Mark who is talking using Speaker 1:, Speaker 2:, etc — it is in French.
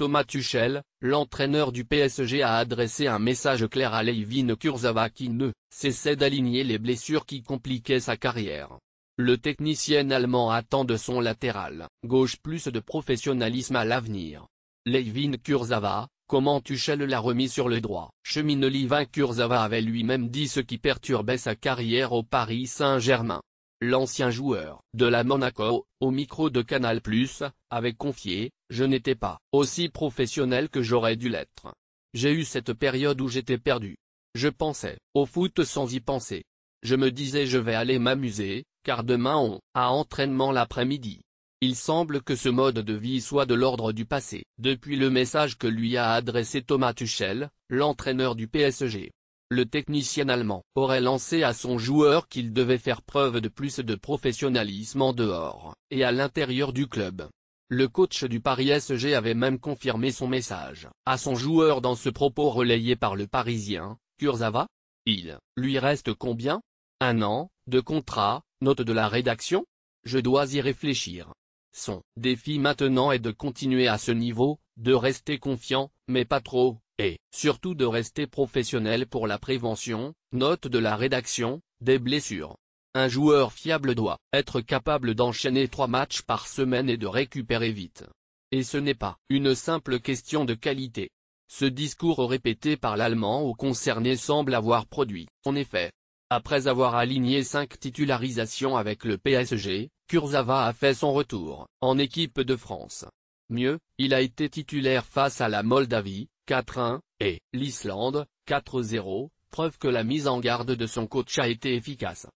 Speaker 1: Thomas Tuchel, l'entraîneur du PSG a adressé un message clair à Levin Kurzawa qui ne cessait d'aligner les blessures qui compliquaient sa carrière. Le technicien allemand attend de son latéral gauche plus de professionnalisme à l'avenir. Levin Kurzawa, comment Tuchel l'a remis sur le droit Chemine kurzava Kurzawa avait lui-même dit ce qui perturbait sa carrière au Paris Saint-Germain l'ancien joueur de la Monaco, au micro de Canal+, avait confié, « Je n'étais pas aussi professionnel que j'aurais dû l'être. J'ai eu cette période où j'étais perdu. Je pensais au foot sans y penser. Je me disais je vais aller m'amuser, car demain on a entraînement l'après-midi. Il semble que ce mode de vie soit de l'ordre du passé. Depuis le message que lui a adressé Thomas Tuchel, l'entraîneur du PSG, le technicien allemand aurait lancé à son joueur qu'il devait faire preuve de plus de professionnalisme en dehors et à l'intérieur du club. Le coach du Paris SG avait même confirmé son message à son joueur dans ce propos relayé par le Parisien, Kurzawa. Il lui reste combien Un an, de contrat, note de la rédaction Je dois y réfléchir. Son défi maintenant est de continuer à ce niveau, de rester confiant, mais pas trop, et, surtout de rester professionnel pour la prévention, note de la rédaction, des blessures. Un joueur fiable doit être capable d'enchaîner trois matchs par semaine et de récupérer vite. Et ce n'est pas une simple question de qualité. Ce discours répété par l'Allemand au concerné semble avoir produit, en effet. Après avoir aligné cinq titularisations avec le PSG, Kurzawa a fait son retour, en équipe de France. Mieux, il a été titulaire face à la Moldavie, 4-1, et l'Islande, 4-0, preuve que la mise en garde de son coach a été efficace.